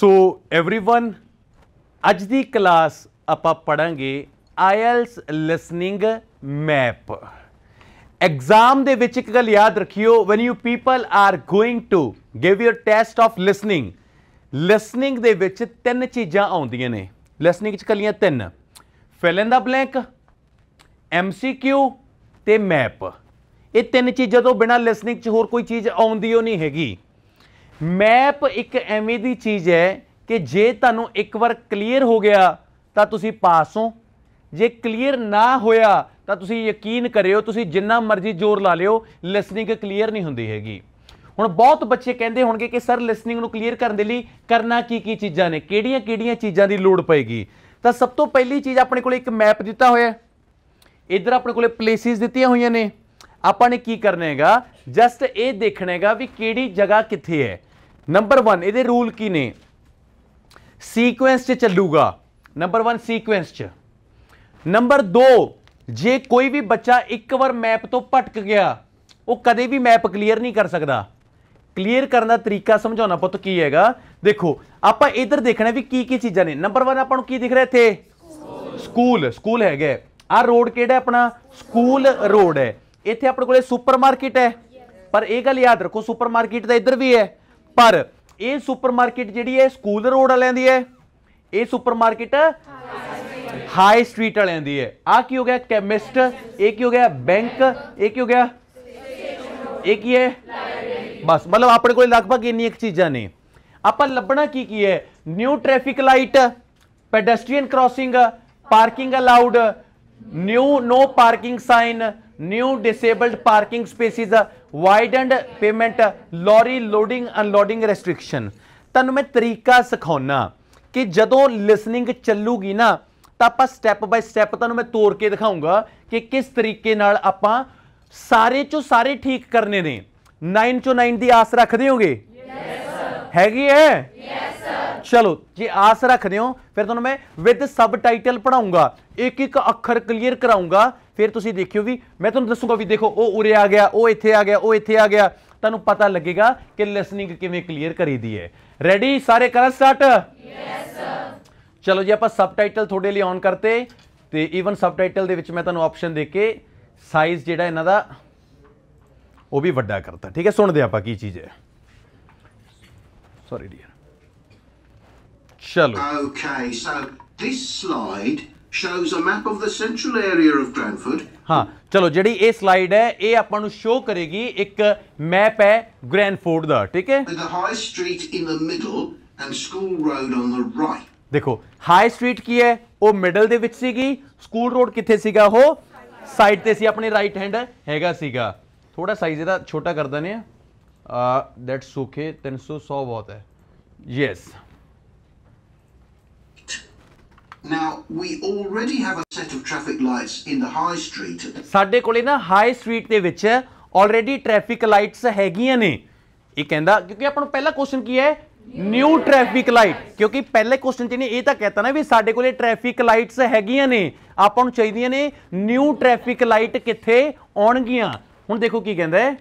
So everyone ਅੱਜ ਦੀ class ਆਪਾਂ ਪੜਾਂਗੇ ਆਇਲਸ ਲਿਸਨਿੰਗ ਮੈਪ ਐਗਜ਼ਾਮ ਦੇ ਵਿੱਚ ਇੱਕ ਗੱਲ ਯਾਦ ਰੱਖਿਓ when you people are going to give your test of listening listening ਦੇ ਵਿੱਚ ਤਿੰਨ ਚੀਜ਼ਾਂ ਆਉਂਦੀਆਂ ਨੇ ਲਿਸਨਿੰਗ ਚ ਕੱਲੀਆਂ ਤਿੰਨ fill in the blank MCQ ਤੇ ਮੈਪ ਇਹ ਤਿੰਨ ਚੀਜ਼ਾਂ ਤੋਂ ਬਿਨਾ ਲਿਸਨਿੰਗ 'ਚ ਹੋਰ ਕੋਈ ਚੀਜ਼ ਆਉਂਦੀ ਹੋ ਨਹੀਂ ਹੈਗੀ ਮੈਪ ਇੱਕ ਐਵੇਂ ਦੀ ਚੀਜ਼ ਹੈ ਕਿ ਜੇ ਤੁਹਾਨੂੰ ਇੱਕ ਵਾਰ ਕਲੀਅਰ ਹੋ ਗਿਆ ਤਾਂ ਤੁਸੀਂ ਪਾਸ ਹੋ ਜੇ ਕਲੀਅਰ ਨਾ ਹੋਇਆ ਤਾਂ ਤੁਸੀਂ ਯਕੀਨ ਕਰਿਓ ਤੁਸੀਂ ਜਿੰਨਾ ਮਰਜ਼ੀ ਜ਼ੋਰ ਲਾ ਲਿਓ ਲਿਸਨਿੰਗ ਕਲੀਅਰ ਨਹੀਂ ਹੁੰਦੀ ਹੈਗੀ ਹੁਣ ਬਹੁਤ ਬੱਚੇ ਕਹਿੰਦੇ ਹੋਣਗੇ ਕਿ ਸਰ ਲਿਸਨਿੰਗ ਨੂੰ ਕਲੀਅਰ ਕਰਨ ਦੇ ਲਈ ਕਰਨਾ ਕੀ ਕੀ ਚੀਜ਼ਾਂ ਨੇ ਕਿਹੜੀਆਂ ਕਿਹੜੀਆਂ ਚੀਜ਼ਾਂ ਦੀ ਲੋੜ ਪਏਗੀ ਤਾਂ ਸਭ ਤੋਂ ਪਹਿਲੀ ਚੀਜ਼ ਆਪਣੇ ਕੋਲ ਇੱਕ ਮੈਪ ਦਿੱਤਾ ਹੋਇਆ ਇਧਰ ਆਪਣੇ ਕੋਲੇ ਪਲੇਸਿਸ ਦਿੱਤੀਆਂ ਹੋਈਆਂ ਨੇ ਆਪਾਂ ਨੇ ਕੀ ਕਰਨਾ ਹੈਗਾ ਜਸਟ ਇਹ ਦੇਖਣਾ ਹੈਗਾ ਵੀ ਕਿਹੜੀ ਜਗ੍ਹਾ ਕਿੱਥੇ ਹੈ ਨੰਬਰ 1 ਇਹਦੇ ਰੂਲ ਕੀ ਨੇ ਸੀਕੁਐਂਸ 'ਚ ਚੱਲੂਗਾ ਨੰਬਰ 1 ਸੀਕੁਐਂਸ 'ਚ ਨੰਬਰ 2 ਜੇ ਕੋਈ ਵੀ ਬੱਚਾ ਇੱਕ ਵਾਰ ਮੈਪ ਤੋਂ ਭਟਕ ਗਿਆ ਉਹ ਕਦੇ ਵੀ ਮੈਪ ਕਲੀਅਰ ਨਹੀਂ ਕਰ ਸਕਦਾ ਕਲੀਅਰ ਕਰਨ ਦਾ ਤਰੀਕਾ ਸਮਝਾਉਣਾ ਪੁੱਤ ਕੀ ਹੈਗਾ ਦੇਖੋ ਆਪਾਂ ਇਧਰ ਦੇਖਣਾ ਵੀ ਕੀ ਕੀ ਚੀਜ਼ਾਂ ਨੇ ਨੰਬਰ 1 ਆਪਾਂ ਨੂੰ ਕੀ ਦਿਖ ਰਿਹਾ ਇੱਥੇ ਸਕੂਲ ਸਕੂਲ ਹੈਗਾ ਆ ਰੋਡ ਕਿਹੜਾ ਆਪਣਾ ਸਕੂਲ ਰੋਡ ਹੈ ਇੱਥੇ ਆਪਣੇ ਕੋਲੇ ਸੁਪਰਮਾਰਕਟ ਹੈ ਪਰ ਇਹ ਗੱਲ ਯਾਦ ਰੱਖੋ ਸੁਪਰਮਾਰਕਟ ਦਾ ਇੱਧਰ ਵੀ ਹੈ ਪਰ ਇਹ ਸੁਪਰਮਾਰਕਟ ਜਿਹੜੀ ਹੈ ਸਕੂਲ ਰੋਡ ਵਾਲਿਆਂ ਦੀ ਹੈ ਇਹ ਸੁਪਰਮਾਰਕਟ ਹਾਈ ਸਟਰੀਟ ਵਾਲਿਆਂ ਦੀ ਹੈ ਆ ਕੀ ਹੋ ਗਿਆ ਕੈਮਿਸਟ ਇਹ ਕੀ ਹੋ ਗਿਆ ਬੈਂਕ ਇਹ ਕੀ ਹੋ ਗਿਆ ਇਹ ਕੀ ਹੈ ਬਸ ਮਤਲਬ ਆਪਣੇ ਕੋਲ ਲਗਭਗ ਇੰਨੀ ਇੱਕ ਚੀਜ਼ਾਂ ਨੇ ਆਪਾਂ ਲੱਭਣਾ ਕੀ ਕੀ ਹੈ new traffic light pedestrian crossing parking allowed new no parking sign new disabled parking spaces widened pavement lorry loading unloading restriction ਤੁਹਾਨੂੰ ਮੈਂ ਤਰੀਕਾ ਸਿਖਾਉਣਾ ਕਿ ਜਦੋਂ ਲਿਸਨਿੰਗ ਚੱਲੂਗੀ ਨਾ ਤਾਂ ਆਪਾਂ ਸਟੈਪ ਬਾਈ ਸਟੈਪ ਤੁਹਾਨੂੰ ਮੈਂ ਤੋੜ ਕੇ ਦਿਖਾਉਂਗਾ ਕਿ ਕਿਸ ਤਰੀਕੇ ਨਾਲ ਆਪਾਂ ਸਾਰੇ ਚੋਂ ਸਾਰੇ ਠੀਕ ਕਰਨੇ ਨੇ 9 ਚੋਂ 9 ਦੀ ਆਸ ਰੱਖਦੇ ਹੋਗੇ ਯੈਸ ਸਰ ਹੈਗੀ ਹੈ ਯੈਸ ਚਲੋ ਜੇ ਆਸ ਰੱਖਦੇ ਹੋ ਫਿਰ ਤੁਹਾਨੂੰ ਮੈਂ ਵਿਦ ਸਬਟਾਈਟਲ ਪੜਾਉਂਗਾ ਇੱਕ ਇੱਕ ਅੱਖਰ ਕਲੀਅਰ ਕਰਾਉਂਗਾ ਫਿਰ ਤੁਸੀਂ ਦੇਖਿਓ ਵੀ ਮੈਂ ਤੁਹਾਨੂੰ ਦੱਸੂਗਾ ਵੀ ਦੇਖੋ ਉਹ ਉਰੇ ਆ ਗਿਆ ਉਹ ਇੱਥੇ ਆ ਗਿਆ ਉਹ ਇੱਥੇ ਆ ਗਿਆ ਤੁਹਾਨੂੰ ਪਤਾ ਲੱਗੇਗਾ ਕਿ ਲਿਸਨਿੰਗ ਕਿਵੇਂ ਕਲੀਅਰ ਕਰੀਦੀ ਹੈ ਰੈਡੀ ਸਾਰੇ ਕਰ ਸਟਾਰਟ ਯੈਸ ਸਰ ਚਲੋ ਜੀ ਆਪਾਂ ਸਬਟਾਈਟਲ ਤੁਹਾਡੇ ਲਈ ਔਨ ਕਰਤੇ ਤੇ ਈਵਨ ਸਬਟਾਈਟਲ ਦੇ ਵਿੱਚ ਮੈਂ ਤੁਹਾਨੂੰ ਆਪਸ਼ਨ ਦੇ ਕੇ ਸਾਈਜ਼ ਜਿਹੜਾ ਇਹਨਾਂ ਦਾ ਉਹ ਵੀ ਵੱਡਾ ਕਰਤਾ ਠੀਕ ਹੈ ਸੁਣਦੇ ਆਪਾਂ ਕੀ ਚੀਜ਼ ਹੈ ਸੌਰੀ ਜੀ ਚਲੋ okay so this slide shows a map of the central area of Granford ਹਾਂ ਚਲੋ ਜਿਹੜੀ ਇਹ ਸਲਾਈਡ ਹੈ ਇਹ ਆਪਾਂ ਨੂੰ ਸ਼ੋ ਕਰੇਗੀ ਇੱਕ ਮੈਪ ਹੈ ਗ੍ਰੈਂਡਫੋਰਡ ਦਾ ਠੀਕ ਹੈ the high street in the middle and school road on the right ਦੇਖੋ ਹਾਈ ਸਟਰੀਟ ਕੀ ਹੈ ਉਹ ਮਿਡਲ ਦੇ ਵਿੱਚ ਸੀਗੀ ਸਕੂਲ ਰੋਡ ਕਿੱਥੇ ਸੀਗਾ ਉਹ ਸਾਈਡ ਤੇ ਸੀ ਆਪਣੇ ਰਾਈਟ ਹੈਂਡ ਹੈਗਾ ਸੀਗਾ ਥੋੜਾ ਸਾਈਜ਼ ਇਹਦਾ ਛੋਟਾ ਕਰ ਦਨੇ ਆ ਦੈਟਸ ਓਕੇ 300 100 ਬਹੁਤ ਹੈ yes Now, we already have a set of traffic lights in the high street. ਸਾਡੇ ਕੋਲੇ ਨਾ ਹਾਈ ਸਟਰੀਟ ਦੇ ਵਿੱਚ ਆਲਰੇਡੀ ਟ੍ਰੈਫਿਕ ਲਾਈਟਸ ਹੈਗੀਆਂ ਨੇ ਇਹ ਕਹਿੰਦਾ ਕਿਉਂਕਿ ਆਪਾਂ ਨੂੰ ਪਹਿਲਾ ਕੁਐਸਚਨ ਕੀ ਹੈ ਨਿਊ ਟ੍ਰੈਫਿਕ ਲਾਈਟ ਕਿਉਂਕਿ ਪਹਿਲੇ ਕੁਐਸਚਨ 'ਚ ਨੇ ਇਹ ਤਾਂ ਕਹਿਤਾ ਨਾ ਵੀ ਸਾਡੇ ਕੋਲੇ ਟ੍ਰੈਫਿਕ ਲਾਈਟਸ ਹੈਗੀਆਂ ਨੇ ਆਪਾਂ ਨੂੰ ਚਾਹੀਦੀਆਂ ਨੇ ਨਿਊ ਟ੍ਰੈਫਿਕ ਲਾਈਟ ਕਿੱਥੇ ਆਉਣਗੀਆਂ ਹੁਣ ਦੇਖੋ ਕੀ ਕਹਿੰਦਾ ਹੈ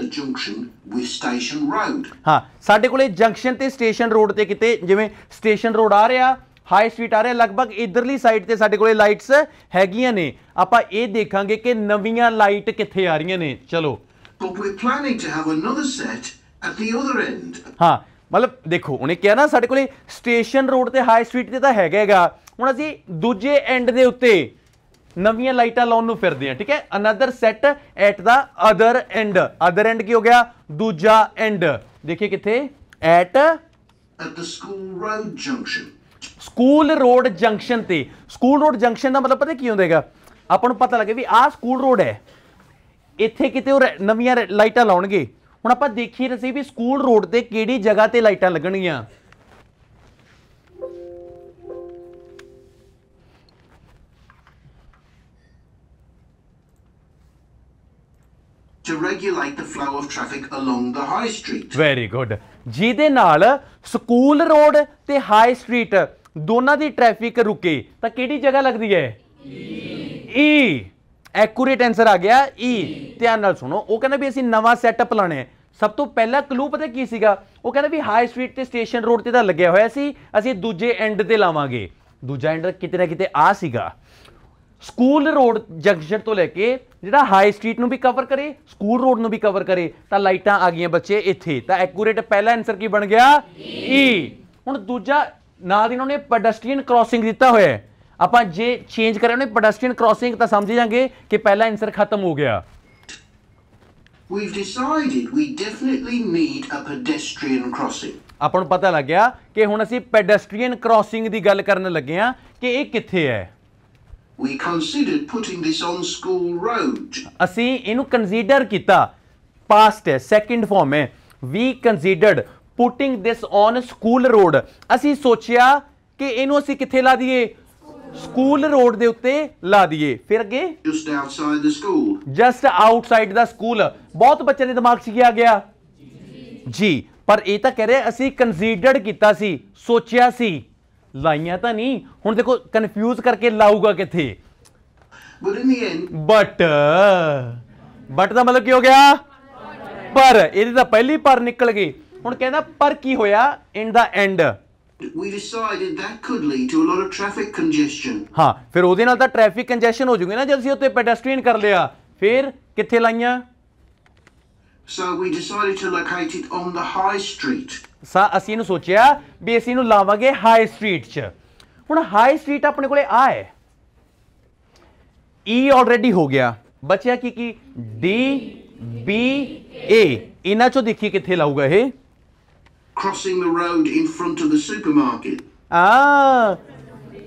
the junction with station road ਹਾਂ ਸਾਡੇ ਕੋਲੇ ਜੰਕਸ਼ਨ ਤੇ ਸਟੇਸ਼ਨ ਰੋਡ ਤੇ ਕਿਤੇ ਜਿਵੇਂ ਸਟੇਸ਼ਨ ਰੋਡ ਆ ਰਿਹਾ ਹਾਈ ਸਟਰੀਟ ਆ ਰਿਹਾ ਲਗਭਗ ਇਧਰਲੀ ਸਾਈਡ ਤੇ ਸਾਡੇ ਕੋਲੇ ਲਾਈਟਸ ਹੈਗੀਆਂ ਨੇ ਆਪਾਂ ਇਹ ਦੇਖਾਂਗੇ ਕਿ ਨਵੀਆਂ ਲਾਈਟ ਕਿੱਥੇ ਆ ਰਹੀਆਂ ਨੇ ਚਲੋ ਹਾਂ ਮਤਲਬ ਦੇਖੋ ਉਹਨੇ ਕਿਹਾ ਨਾ ਸਾਡੇ ਕੋਲੇ ਸਟੇਸ਼ਨ ਰੋਡ ਤੇ ਹਾਈ ਸਟਰੀਟ ਤੇ ਤਾਂ ਹੈਗਾਗਾ ਹੁਣ ਅਸੀਂ ਦੂਜੇ ਐਂਡ ਦੇ ਉੱਤੇ ਨਵੀਆਂ ਲਾਈਟਾਂ ਲਾਉਣ ਨੂੰ ਫਿਰਦੇ ਆ ਠੀਕ ਹੈ another set at the other end other end ਕੀ ਹੋ ਗਿਆ ਦੂਜਾ ਐਂਡ ਦੇਖੀਏ ਕਿੱਥੇ at at the school road junction school road junction ਤੇ ਸਕੂਲ ਰੋਡ ਜੰਕਸ਼ਨ ਦਾ ਮਤਲਬ ਪਤਾ ਕੀ ਹੁੰਦਾ ਹੈਗਾ ਆਪਾਂ ਨੂੰ ਪਤਾ ਲੱਗੇ ਵੀ ਆਹ ਸਕੂਲ ਰੋਡ ਹੈ ਇੱਥੇ ਕਿਤੇ ਉਹ ਨਵੀਆਂ ਲਾਈਟਾਂ ਲਾਉਣਗੇ ਹੁਣ ਆਪਾਂ ਦੇਖੀਏ ਰਸੀ ਵੀ ਸਕੂਲ ਰੋਡ ਤੇ ਕਿਹੜੀ ਜਗ੍ਹਾ ਤੇ ਲਾਈਟਾਂ ਲੱਗਣਗੀਆਂ to regulate the flow of traffic along the high street very good ਜਿਹਦੇ ਨਾਲ ਸਕੂਲ ਰੋਡ ਤੇ ਹਾਈ ਸਟਰੀਟ ਦੋਨਾਂ ਦੀ ਟ੍ਰੈਫਿਕ ਰੁਕੇ ਤਾਂ ਕਿਹੜੀ ਜਗ੍ਹਾ ਲੱਗਦੀ ਹੈ ਈ ਐਕੂਰੇਟ ਆਨਸਰ ਆ ਗਿਆ ਈ e. ਧਿਆਨ ਨਾਲ ਸੁਣੋ ਉਹ ਕਹਿੰਦਾ ਵੀ ਅਸੀਂ ਨਵਾਂ ਸੈਟਅਪ ਲਾਣਾ ਹੈ ਸਭ ਤੋਂ ਪਹਿਲਾ ਕਲੂ ਪਤਾ ਕੀ ਸੀਗਾ ਉਹ ਕਹਿੰਦਾ ਵੀ ਹਾਈ ਸਟਰੀਟ ਤੇ ਸਟੇਸ਼ਨ ਰੋਡ ਤੇ ਤਾਂ ਲੱਗਿਆ ਹੋਇਆ ਸੀ ਅਸੀਂ ਦੂਜੇ ਐਂਡ ਤੇ ਲਾਵਾਂਗੇ ਦੂਜਾ ਐਂਡ ਕਿਤੇ ਨਾ ਕਿਤੇ ਆ ਸੀਗਾ ਸਕੂਲ ਰੋਡ ਜੰਕਸ਼ਨ ਤੋਂ ਲੈ ਕੇ ਜਿਹੜਾ ਹਾਈ ਸਟਰੀਟ ਨੂੰ ਵੀ ਕਵਰ ਕਰੇ ਸਕੂਲ ਰੋਡ ਨੂੰ ਵੀ ਕਵਰ ਕਰੇ ਤਾਂ ਲਾਈਟਾਂ ਆ ਗਈਆਂ ਬੱਚੇ ਇੱਥੇ ਤਾਂ ਐਕੂਰੇਟ ਪਹਿਲਾ ਆਨਸਰ ਕੀ ਬਣ ਗਿਆ ਈ e. ਹੁਣ ਦੂਜਾ ਨਾਲ ਇਹਨਾਂ ਨੇ ਪੈਡਸਟਰੀਅਨ ਕ੍ਰਾਸਿੰਗ ਦਿੱਤਾ ਹੋਇਆ ਹੈ ਆਪਾਂ ਜੇ ਚੇਂਜ ਕਰਿਆ ਉਹਨੇ ਪੈਡਸਟਰੀਅਨ ਕ੍ਰਾਸਿੰਗ ਤਾਂ ਸਮਝ ਜਾਾਂਗੇ ਕਿ ਪਹਿਲਾ ਆਨਸਰ ਖਤਮ ਹੋ ਗਿਆ we decided we definitely need a pedestrian crossing. ਆਪਾਂ ਨੂੰ ਪਤਾ ਲੱਗ ਗਿਆ ਕਿ ਹੁਣ ਅਸੀਂ ਪੈਡਸਟਰੀਅਨ ਕ੍ਰਾਸਿੰਗ ਦੀ ਗੱਲ ਕਰਨ ਲੱਗੇ ਆ ਕਿ ਇਹ ਕਿੱਥੇ ਹੈ we considered putting this on school road ਅਸੀਂ ਇਹਨੂੰ ਕਨਸੀਡਰ ਕੀਤਾ ਪਾਸਟ ਹੈ ਸੈਕਿੰਡ ਫਾਰਮ ਹੈ we considered putting this on school road ਅਸੀਂ ਸੋਚਿਆ ਕਿ ਇਹਨੂੰ ਅਸੀਂ ਕਿੱਥੇ ਲਾ ਦਈਏ ਸਕੂਲ ਰੋਡ ਦੇ ਉੱਤੇ ਲਾ ਦਈਏ ਫਿਰ ਅੱਗੇ just outside the school just outside the school ਬਹੁਤ ਬੱਚਿਆਂ ਦੇ ਦਿਮਾਗ 'ਚ ਕੀ ਆ ਗਿਆ ਜੀ ਪਰ ਇਹ ਤਾਂ ਕਹਿ ਰਿਹਾ ਅਸੀਂ ਕਨਸੀਡਰਡ ਕੀਤਾ ਸੀ ਸੋਚਿਆ ਸੀ ਲਾਈਆਂ ਤਾਂ ਨਹੀਂ ਹੁਣ ਦੇਖੋ ਕਨਫਿਊਜ਼ ਕਰਕੇ ਲਾਊਗਾ ਕਿੱਥੇ but in the end but but ਦਾ ਮਤਲਬ ਕੀ ਹੋ ਗਿਆ ਪਰ ਇਹਦੇ ਤਾਂ ਪਹਿਲੀ ਪਰ ਨਿਕਲ ਗਈ ਹੁਣ ਕਹਿੰਦਾ ਪਰ ਕੀ ਹੋਇਆ in the end we decided that could lead to a lot of traffic congestion ਹਾਂ ਫਿਰ ਉਹਦੇ ਨਾਲ ਤਾਂ ਟ੍ਰੈਫਿਕ ਕੰਜੈਸ਼ਨ ਹੋ ਜੂਗੀ ਨਾ ਜੇ ਅਸੀਂ ਉੱਤੇ ਪੈਡੈਸਟਰੀਅਨ ਕਰ ਲਿਆ ਫਿਰ ਕਿੱਥੇ ਲਾਈਆਂ so we decided to locate it on the high street ਸਾ ਅਸੀਂ ਨੂੰ ਸੋਚਿਆ ਵੀ ਅਸੀਂ ਨੂੰ ਲਾਵਾਂਗੇ ਹਾਈ ਸਟਰੀਟ 'ਚ ਹੁਣ ਹਾਈ ਸਟਰੀਟ ਆਪਣੇ ਕੋਲੇ ਆ ਹੈ E ਆਲਰੇਡੀ ਹੋ ਗਿਆ ਬਚਿਆ ਕੀ ਕੀ D B A ਇਹਨਾਂ ਚੋਂ ਦੇਖੀ ਕਿੱਥੇ ਲਾਊਗਾ ਇਹ crossing the road in front of the supermarket. Ah,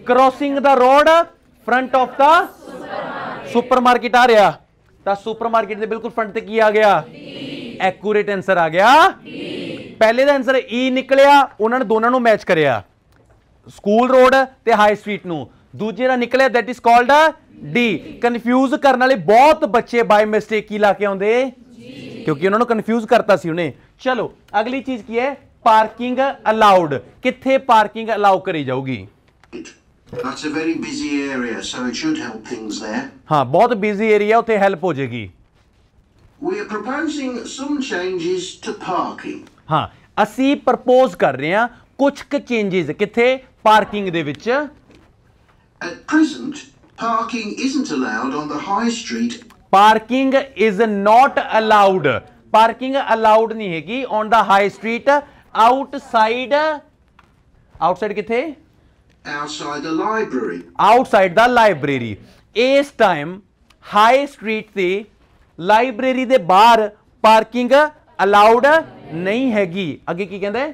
crossing the road front of the supermarket ਆ ਰਿਹਾ ਤਾਂ ਸੁਪਰਮਾਰਕਟ ਦੇ ਬਿਲਕੁਲ ਫਰੰਟ ਤੇ ਕੀ ਆ ਗਿਆ ਐਕੂਰੇਟ ਆਨਸਰ ਆ ਗਿਆ ਪਹਿਲੇ ਦਾ ਆਨਸਰ E ਨਿਕਲਿਆ ਉਹਨਾਂ ਨੇ ਦੋਨਾਂ ਨੂੰ ਮੈਚ ਕਰਿਆ ਸਕੂਲ ਰੋਡ ਤੇ ਹਾਈ ਸਟਰੀਟ ਨੂੰ ਦੂਜੇ ਦਾ ਨਿਕਲਿਆ that is called D confuse ਕਰਨ ਵਾਲੇ ਬਹੁਤ ਬੱਚੇ ਬਾਈ ਮਿਸਟੇਕ ਕੀ ਲਾ ਕੇ ਆਉਂਦੇ ਕਿਉਂਕਿ ਉਹਨਾਂ ਨੂੰ ਕਨਫਿਊਜ਼ ਕਰਤਾ ਸੀ ਉਹਨੇ ਚਲੋ ਅਗਲੀ ਚੀਜ਼ ਕੀ ਹੈ ਪਾਰਕਿੰਗ ਅਲਾਉਡ ਕਿੱਥੇ ਪਾਰਕਿੰਗ ਅਲਾਉ ਕਰੀ ਜਾਊਗੀ it's a very busy area so it should help things there ਹਾਂ ਬਹੁਤ ਬਿਜ਼ੀ ਏਰੀਆ ਉੱਥੇ ਹੈਲਪ ਹੋ ਜੇਗੀ we are proposing some changes to parking ਹਾਂ ਅਸੀਂ ਪ੍ਰੋਪੋਜ਼ ਕਰ ਰਹੇ ਹਾਂ ਕੁਝ ਕ ਚੇਂਜਸ ਕਿੱਥੇ ਪਾਰਕਿੰਗ ਦੇ ਵਿੱਚ at present parking isn't allowed on the high street parking is not allowed parking allowed ਨਹੀਂ ਹੈਗੀ on the high street outside outside ਕਿੱਥੇ outside the library outside the library ਇਸ ਟਾਈਮ ਹਾਈ ਸਟਰੀਟ ਤੇ library ਦੇ ਬਾਹਰ parking allowed ਨਹੀਂ ਹੈਗੀ ਅੱਗੇ ਕੀ ਕਹਿੰਦਾ we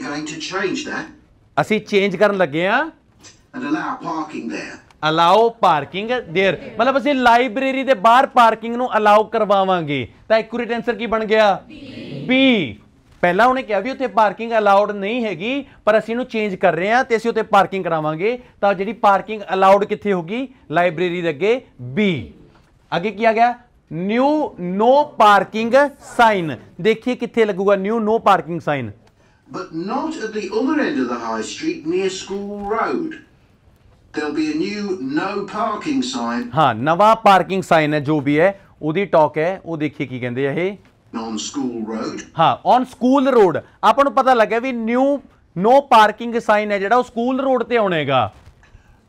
are going to change that ਅਸੀਂ ਚੇਂਜ ਕਰਨ ਲੱਗੇ ਆ allow parking parking allow parking there ਮਤਲਬ ਅਸੀਂ ਲਾਇਬ੍ਰੇਰੀ ਦੇ ਬਾਹਰ ਪਾਰਕਿੰਗ ਨੂੰ ਅਲਾਉ ਕਰਵਾਵਾਂਗੇ ਤਾਂ ਐਕੂਰੇਟ ਆਨਸਰ ਕੀ ਬਣ ਗਿਆ ਬੀ ਪਹਿਲਾਂ ਉਹਨੇ ਕਿਹਾ ਵੀ ਉੱਥੇ ਪਾਰਕਿੰਗ ਅਲਾਉਡ ਨਹੀਂ ਹੈਗੀ ਪਰ ਅਸੀਂ ਇਹਨੂੰ ਚੇਂਜ ਕਰ ਰਹੇ ਹਾਂ ਤੇ ਅਸੀਂ ਉੱਥੇ ਪਾਰਕਿੰਗ ਕਰਾਵਾਂਗੇ ਤਾਂ ਜਿਹੜੀ ਪਾਰਕਿੰਗ ਅਲਾਉਡ ਕਿੱਥੇ ਹੋਗੀ ਲਾਇਬ੍ਰੇਰੀ ਦੇ ਅੱਗੇ ਬੀ ਅੱਗੇ ਕੀ ਆ ਗਿਆ ਨਿਊ ਨੋ ਪਾਰਕਿੰਗ ਸਾਈਨ ਦੇਖੀਏ ਕਿੱਥੇ ਲੱਗੂਗਾ new no parking sign but not at the other end of the high street near school road There'll be a new no parking sign ਹਾਂ ਨਵਾਂ ਪਾਰਕਿੰਗ ਸਾਈਨ ਹੈ ਜੋ ਵੀ ਹੈ ਉਹਦੀ ਟਾਕ ਹੈ ਉਹ ਦੇਖੀਏ ਕੀ ਕਹਿੰਦੇ ਆ ਇਹ ਔਨ ਸਕੂਲ ਰੋਡ ਹਾਂ ਔਨ ਸਕੂਲ ਰੋਡ ਆਪਾਂ ਨੂੰ ਪਤਾ ਲੱਗਿਆ ਵੀ ਨਿਊ ਨੋ ਪਾਰਕਿੰਗ ਸਾਈਨ ਹੈ ਜਿਹੜਾ ਉਹ ਸਕੂਲ ਰੋਡ ਤੇ ਆਉਣੇਗਾ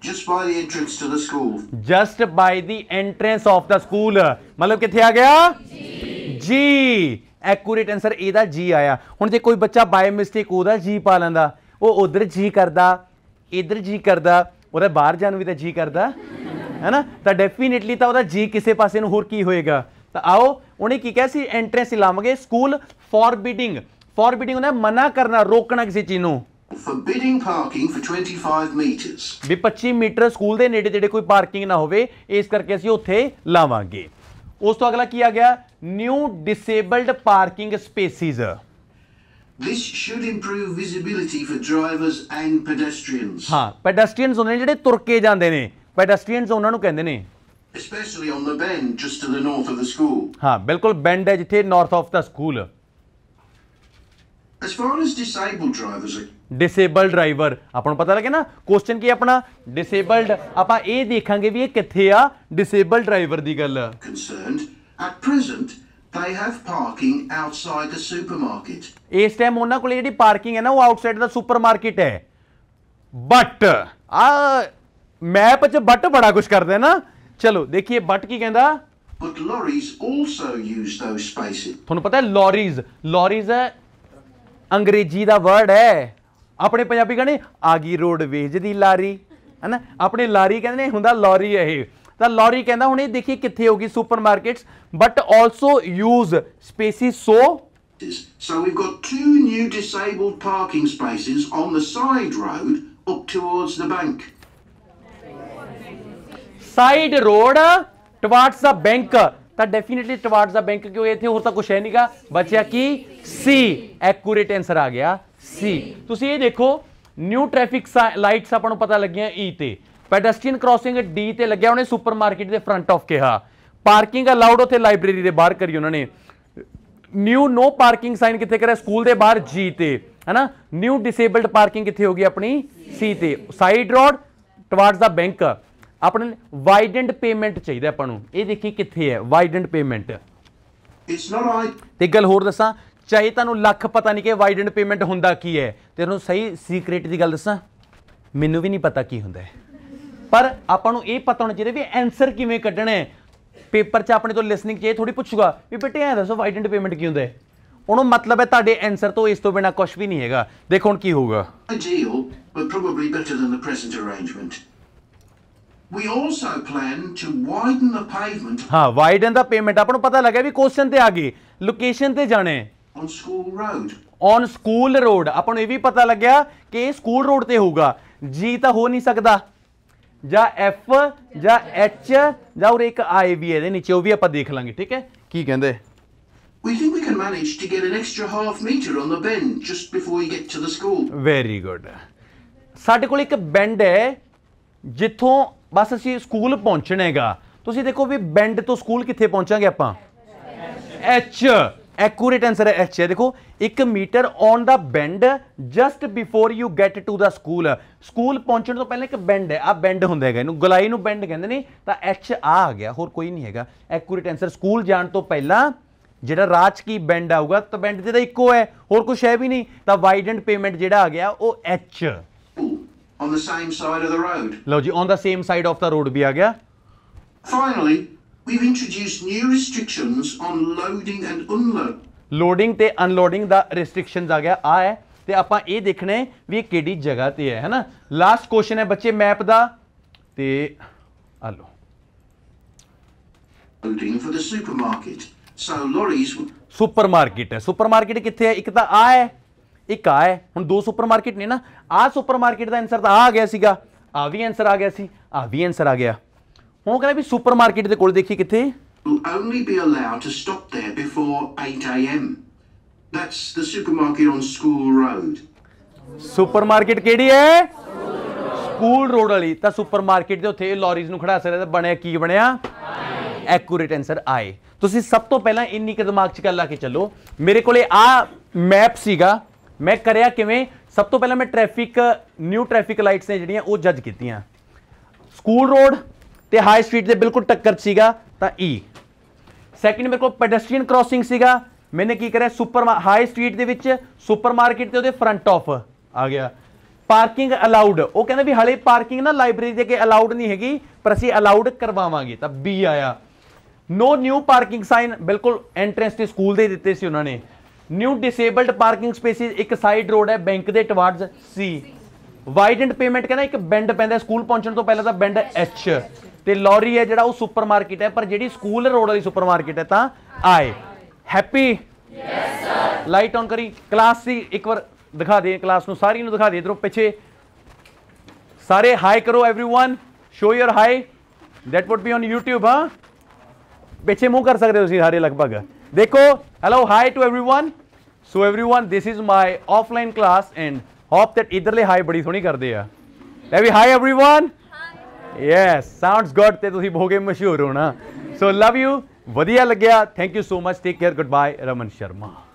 just by the entrance to the school just by the entrance of the school ਮਤਲਬ ਕਿੱਥੇ ਆ ਗਿਆ ਜੀ ਜੀ ਐਕੂਰੇਟ ਆਨਸਰ ਇਹਦਾ ਜੀ ਆਇਆ ਹੁਣ ਜੇ ਕੋਈ ਬੱਚਾ ਬਾਈ ਮਿਸਟੇਕ ਉਹਦਾ ਜੀ ਪਾ ਲੈਂਦਾ ਉਹ ਉਧਰ ਜੀ ਕਰਦਾ ਇਧਰ ਜੀ ਕਰਦਾ ਉਹਦਾ ਬਾਹਰ ਜਾਣ ਵੀ ਤਾਂ ਜੀ ਕਰਦਾ ਹੈਨਾ ਤਾਂ ਡੈਫੀਨਿਟਲੀ ਤਾਂ ਉਹਦਾ ਜੀ ਕਿਸੇ ਪਾਸੇ ਨੂੰ ਹੋਰ ਕੀ ਹੋਏਗਾ ਤਾਂ ਆਓ ਉਹਨੇ ਕੀ ਕਿਹਾ ਸੀ ਐਂਟਰੈਂਸ ਲਾਵਾਂਗੇ ਸਕੂਲ ਫੋਰਬਿਡਿੰਗ ਫੋਰਬਿਡਿੰਗ ਹੁੰਦਾ ਮਨਾ ਕਰਨਾ ਰੋਕਣਾ ਕਿਸੇ ਚੀਜ਼ ਨੂੰ ਫੋਰਬਿਡਿੰਗ ਪਾਰਕਿੰਗ ਫਾਰ 25 ਮੀਟਰਸ ਵੀ 25 ਮੀਟਰ ਸਕੂਲ ਦੇ ਨੇੜੇ ਜਿਹੜੇ ਕੋਈ ਪਾਰਕਿੰਗ ਨਾ ਹੋਵੇ ਇਸ ਕਰਕੇ ਅਸੀਂ ਉੱਥੇ ਲਾਵਾਂਗੇ ਉਸ ਤੋਂ ਅਗਲਾ ਕੀ ਆ ਗਿਆ new disabled parking spaces This should improve visibility for drivers and pedestrians ਹਾਂ ਪੈਡੈਸਟਰੀਅਨਸ ਉਹਨੇ ਜਿਹੜੇ ਤੁਰ ਕੇ ਜਾਂਦੇ ਨੇ ਪੈਡੈਸਟਰੀਅਨਸ ਉਹਨਾਂ ਨੂੰ ਕਹਿੰਦੇ ਨੇ Especially on the bend just to the north of the school. ਹਾਂ ਬਿਲਕੁਲ ਬੈਂਡ ਹੈ ਜਿੱਥੇ north of the school As far as disabled drivers are disabled driver ਆਪਾਂ ਨੂੰ ਪਤਾ ਲੱਗੇ ਨਾ ਕੁਐਸਚਨ ਕੀ ਆਪਣਾ ਡਿਸੇਬਲਡ ਆਪਾਂ ਇਹ ਦੇਖਾਂਗੇ ਵੀ ਇਹ ਕਿੱਥੇ ਆ ਡਿਸੇਬਲਡ ਡਰਾਈਵਰ ਦੀ ਗੱਲ concerned, at present they have parking outside the supermarket. ਇਸ ਟਾਈਮ ਉਹਨਾਂ ਕੋਲੇ ਜਿਹੜੀ ਪਾਰਕਿੰਗ ਹੈ ਨਾ ਉਹ ਆਊਟਸਾਈਡ ਦਾ ਸੁਪਰਮਾਰਕਟ ਹੈ ਬਟ ਆ ਮੈਪ 'ਚ ਬਟ ਬੜਾ ਕੁਝ ਕਰਦੇ ਨਾ ਚਲੋ ਦੇਖੀਏ ਬਟ ਕੀ ਕਹਿੰਦਾ but lorries also use those spaces ਤੁਹਾਨੂੰ ਪਤਾ ਹੈ ਲੋਰੀਜ਼ ਲੋਰੀਜ਼ ਹੈ ਅੰਗਰੇਜ਼ੀ ਦਾ ਵਰਡ ਹੈ ਆਪਣੇ ਪੰਜਾਬੀ ਕਹਿੰਦੇ ਆਗੀ ਰੋਡ ਵੇਜ ਦੀ ਲਾਰੀ ਹੈਨਾ ਆਪਣੇ ਲਾਰੀ ਕਹਿੰਦੇ ਨੇ ਹੁੰਦਾ ਲੋਰੀ ਇਹ ਤਾਂ ਲੋਰੀ ਕਹਿੰਦਾ ਹੁਣ ਇਹ ਦੇਖੀਏ ਕਿੱਥੇ ਹੋਗੀ supermarkets but also use spaces so so we've got two new disabled parking spaces on the side road up towards the bank side road towards the bank ਤਾਂ ਡੈਫੀਨਿਟਲੀ ਟਵਾਰਡਸ ਦਾ ਬੈਂਕ ਕਿਉਂ ਇੱਥੇ ਹੋਰ ਤਾਂ ਕੁਝ ਹੈ ਨਹੀਂਗਾ ਬਚਿਆ ਕੀ ਸੀ accurate answer ਆ ਗਿਆ ਸੀ ਤੁਸੀਂ ਇਹ ਦੇਖੋ ਨਿਊ ਟ੍ਰੈਫਿਕ ਲਾਈਟਸ ਆਪਾਂ ਨੂੰ ਪਤਾ ਲੱਗੀਆਂ ਈ e ਤੇ ਪੈਡੈਸਟਰੀਅਨ ਕ੍ਰਾਸਿੰਗ ਡੀ ਤੇ ਲੱਗਿਆ ਉਹਨੇ ਸੁਪਰਮਾਰਕਟ ਦੇ ਫਰੰਟ ਆਫ ਕਿਹਾ ਪਾਰਕਿੰਗ ਅਲਾਉਡ ਉਥੇ ਲਾਇਬ੍ਰੇਰੀ ਦੇ ਬਾਹਰ ਕਰੀ ਉਹਨਾਂ ਨੇ ਨਿਊ ਨੋ ਪਾਰਕਿੰਗ ਸਾਈਨ ਕਿੱਥੇ ਕਰਿਆ ਸਕੂਲ ਦੇ ਬਾਹਰ ਜੀ ਤੇ ਹੈਨਾ ਨਿਊ ਡਿਸੇਬਲਡ ਪਾਰਕਿੰਗ ਕਿੱਥੇ ਹੋ ਗਈ ਆਪਣੀ ਸੀ ਤੇ side road towards the bank ਆਪਣੇ ਵਾਈਡੈਂਡ ਪੇਮੈਂਟ ਚਾਹੀਦਾ ਆਪਾਂ ਨੂੰ ਇਹ ਦੇਖੀ ਕਿੱਥੇ ਹੈ widened pavement it's not right ਤੇ ਗੱਲ ਹੋਰ ਦੱਸਾਂ ਚਾਹੇ ਤੁਹਾਨੂੰ ਲੱਖ ਪਤਾ ਨਹੀਂ ਕਿ ਵਾਈਡੈਂਡ ਪੇਮੈਂਟ ਹੁੰਦਾ ਕੀ ਹੈ ਤੇ ਤੁਹਾਨੂੰ ਸਹੀ ਸੀਕ੍ਰੀਟ ਦੀ ਗੱਲ ਦੱਸਾਂ ਮੈਨੂੰ ਵੀ ਨਹੀਂ ਪਤਾ ਕੀ ਹੁੰਦਾ ਹੈ ਪਰ ਆਪਾਂ ਨੂੰ ਇਹ ਪਤਾ ਹੋਣਾ ਚਾਹੀਦਾ ਵੀ ਆਨਸਰ ਕਿਵੇਂ ਕੱਢਣਾ ਹੈ ਪੇਪਰ 'ਚ ਆਪਣੇ ਤੋਂ ਲਿਸਨਿੰਗ 'ਚ ਇਹ ਥੋੜੀ ਪੁੱਛੂਗਾ ਵੀ ਬੇਟੇ ਐ ਦੱਸੋ ਵਾਈਡੈਂਡ ਪੇਮੈਂਟ ਕੀ ਹੁੰਦਾ ਹੈ ਉਹਨੂੰ ਮਤਲਬ ਹੈ ਤੁਹਾਡੇ ਆਨਸਰ ਤੋਂ ਇਸ ਤੋਂ ਬਿਨਾ ਕੁਝ ਵੀ ਨਹੀਂ ਹੈਗਾ ਦੇਖੋ ਹੁਣ ਕੀ ਹੋਊਗਾ ਜੀ ਉਹ but probably better than the present arrangement We also plan to widen the pavement ha widen the pavement ਆਪਾਂ ਨੂੰ ਪਤਾ ਲੱਗਿਆ ਵੀ ਕੁਐਸਚਨ ਤੇ ਆ ਗਈ ਲੋਕੇਸ਼ਨ ਤੇ ਜਾਣਾ ਹੈ on school road on school road ਆਪਾਂ ਨੂੰ ਇਹ ਵੀ ਪਤਾ ਲੱਗਿਆ ਕਿ ਇਹ ਸਕੂਲ ਰੋਡ ਤੇ ਹੋਊਗਾ ਜੀ ਤਾਂ ਹੋ ਨਹੀਂ ਸਕਦਾ ਜਾਂ F ਜਾਂ H ਜਾਂ aur ek I vi ede niche oh vi ਆਪਾਂ dekh lange theek hai ki kende We think we can manage to get an extra half meter on the bend just before you get to the school. Very good. ਸਾਡੇ ਕੋਲ ਇੱਕ band ਹੈ ਜਿੱਥੋਂ ਬਸ ਅਸੀਂ school ਹੈਗਾ ਤੁਸੀਂ ਦੇਖੋ ਵੀ band ਤੋਂ ਸਕੂਲ ਕਿੱਥੇ ਪਹੁੰਚਾਂਗੇ ਆਪਾਂ ਐਚ ਐਕੂਰੇਟ ਆਨਸਰ ਹੈ ਐਚ ਹੈ ਦੇਖੋ 1 metre on the bend just before you get to the school school ਪਹੁੰਚਣ ਤੋਂ ਪਹਿਲਾਂ ਇੱਕ ਬੈਂਡ ਹੈ ਆ ਬੈਂਡ ਹੁੰਦਾ ਹੈਗਾ ਇਹਨੂੰ ਗਲਾਈ ਨੂੰ ਬੈਂਡ ਕਹਿੰਦੇ ਨੇ ਤਾਂ ਐਚ ਆ ਆ ਗਿਆ ਹੋਰ ਕੋਈ ਨਹੀਂ ਹੈਗਾ ਐਕੂਰੇਟ ਆਨਸਰ ਸਕੂਲ ਜਾਣ ਤੋਂ ਪਹਿਲਾਂ ਜਿਹੜਾ ਰਾਜ ਕੀ ਬੈਂਡ ਆਊਗਾ ਤਾਂ ਬੈਂਡ ਜਿਹਦਾ ਇੱਕੋ ਹੈ ਹੋਰ ਕੁਝ ਹੈ ਵੀ ਨਹੀਂ ਤਾਂ ਵਾਈਡੈਂਟ ਪੇਮੈਂਟ ਜਿਹੜਾ ਆ ਗਿਆ ਉਹ H on the same side of the road. ਲਓ ਜੀ on the same side of the road ਵੀ ਆ ਗਿਆ Finally, we've introduced new restrictions on loading and unloading. Loading ਤੇ ਅਨਲੋਡਿੰਗ ਦਾ ਰੈਸਟ੍ਰਿਕਸ਼ਨਸ ਆ ਗਿਆ ਆ ਹੈ ਤੇ ਆਪਾਂ ਇਹ ਦੇਖਣਾ ਹੈ ਵੀ ਇਹ ਕਿਹੜੀ ਜਗ੍ਹਾ ਤੇ ਹੈ ਹੈਨਾ ਲਾਸਟ ਕੁਐਸਚਨ ਹੈ ਬੱਚੇ ਮੈਪ ਦਾ ਤੇ ਆ ਲਓ loading for the supermarket. So lorries supermarket ਹੈ ਸੁਪਰਮਾਰਕਟ ਕਿੱਥੇ ਹੈ ਇੱਕ ਤਾਂ ਆ ਹੈ ਇੱਕ ਆ ਹੈ ਹੁਣ ਦੋ ਸੁਪਰਮਾਰਕਟ ਨੇ ਨਾ ਆ ਸੁਪਰਮਾਰਕਟ ਦਾ ਆਨਸਰ ਤਾਂ ਆ ਗਿਆ ਸੀਗਾ ਆ ਵੀ ਆਨਸਰ ਆ ਗਿਆ ਸੀ ਆ ਵੀ ਆਨਸਰ ਆ ਗਿਆ ਹੁਣ ਕਹਿੰਦਾ ਵੀ ਸੁਪਰਮਾਰਕਟ ਦੇ ਕੋਲ ਦੇਖੀ ਕਿੱਥੇ um, only be allowed to stop there before 8 am that's the supermarket on school road supermarket ਕਿਹੜੀ ਹੈ ਸਕੂਲ ਰੋਡ ਵਾਲੀ ਤਾਂ ਸੁਪਰਮਾਰਕਟ ਦੇ ਉੱਥੇ ਲੌਰੀਜ਼ ਨੂੰ ਖੜਾ ਸਕਦਾ ਬਣਿਆ ਕੀ ਬਣਿਆ ਐਕੂਰੇਟ ਆਨਸਰ ਆਏ ਤੁਸੀਂ ਸਭ ਤੋਂ ਪਹਿਲਾਂ ਇੰਨੀ ਕਿ ਦਿਮਾਗ 'ਚ ਗੱਲ ਲਾ ਕੇ ਚੱਲੋ ਮੇਰੇ ਕੋਲੇ ਆ ਮੈਪ ਸੀਗਾ ਮੈਂ ਕਰਿਆ ਕਿਵੇਂ ਸਭ ਤੋਂ ਪਹਿਲਾਂ ਮੈਂ ਟ੍ਰੈਫਿਕ ਨਿਊ ਟ੍ਰੈਫਿਕ ਲਾਈਟਸ ਨੇ ਜਿਹੜੀਆਂ ਉਹ ਜੱਜ ਕੀਤੀਆਂ ਸਕੂਲ ਰੋਡ ਤੇ ਹਾਈ ਸਟਰੀਟ ਦੇ ਬਿਲਕੁਲ ਟੱਕਰ ਸੀਗਾ ਤਾਂ ਈ e. ਸੈਕਿੰਡ ਮੇਰੇ ਕੋਲ ਪੈਡੈਸਟਰੀਅਨ ਕ੍ਰਾਸਿੰਗ ਸੀਗਾ ਮੈਨੇ ਕੀ ਕਰਿਆ ਸੁਪਰ ਹਾਈ ਸਟਰੀਟ ਦੇ ਵਿੱਚ ਸੁਪਰ ਮਾਰਕੀਟ ਤੇ ਉਹਦੇ ਫਰੰਟ ਆਫ ਆ ਗਿਆ ਪਾਰਕਿੰਗ ਅਲਾਉਡ ਉਹ ਕਹਿੰਦੇ ਵੀ ਹਲੇ ਪਾਰਕਿੰਗ ਨਾ ਲਾਇਬ੍ਰੇਰੀ ਦੇ ਅੱਗੇ ਅਲਾਉਡ ਨਹੀਂ ਹੈਗੀ ਪਰ ਅਸੀਂ ਅਲਾਉਡ ਕਰਵਾਵਾਂਗੇ ਤਾਂ ਬੀ ਆਇਆ ਨੋ ਨਿਊ ਪਾਰਕਿੰਗ ਸਾਈਨ ਬਿਲਕੁਲ ਐਂਟਰੈਂਸ ਤੇ ਸਕੂਲ ਦੇ ਦਿੱਤੇ ਸੀ ਉਹਨਾਂ ਨੇ ਨਿਊ ਡਿਸੇਬਲਡ ਪਾਰਕਿੰਗ ਸਪੇਸਿਸ ਇੱਕ ਸਾਈਡ ਰੋਡ ਹੈ ਬੈਂਕ ਦੇ ਟਵਾਰਡਸ ਸੀ ਵਾਈਡਨਡ ਪੇਮੈਂਟ ਕਹਿੰਦਾ ਇੱਕ ਬੈਂਡ ਪੈਂਦਾ ਸਕੂਲ ਪਹੁੰਚਣ ਤੋਂ ਪਹਿਲਾਂ ਦਾ ਬੈਂਡ ਐਚ ਤੇ ਲੌਰੀ ਹੈ ਜਿਹੜਾ ਉਹ ਸੁਪਰਮਾਰਕਟ ਹੈ ਪਰ ਜਿਹੜੀ ਸਕੂਲ ਰੋਡ ਵਾਲੀ ਸੁਪਰਮਾਰਕਟ ਹੈ ਤਾਂ I happy yes sir light on ਕਰੀ ਕਲਾਸ ਸੀ ਇੱਕ ਵਾਰ ਦਿਖਾ ਦੇ ਕਲਾਸ ਨੂੰ ਸਾਰੀ ਨੂੰ ਦਿਖਾ ਦੇ ਇਧਰੋਂ ਪਿੱਛੇ ਸਾਰੇ ਹਾਈ ਕਰੋ everyone show your hi that would be on YouTube ਹਾਂ ਪਿੱਛੇ ਮੂੰਹ ਕਰ ਸਕਦੇ ਤੁਸੀਂ ਸਾਰੇ ਲਗਭਗ देखो hello hi to everyone so everyone this is my offline class and hope that ले हाय बड़ी सोनी कर दिया लेवी hi everyone yes sounds good ते तुसी ही मशहूर हो ना सो लव यू बढ़िया लग गया thank you so much take care goodbye Raman Sharma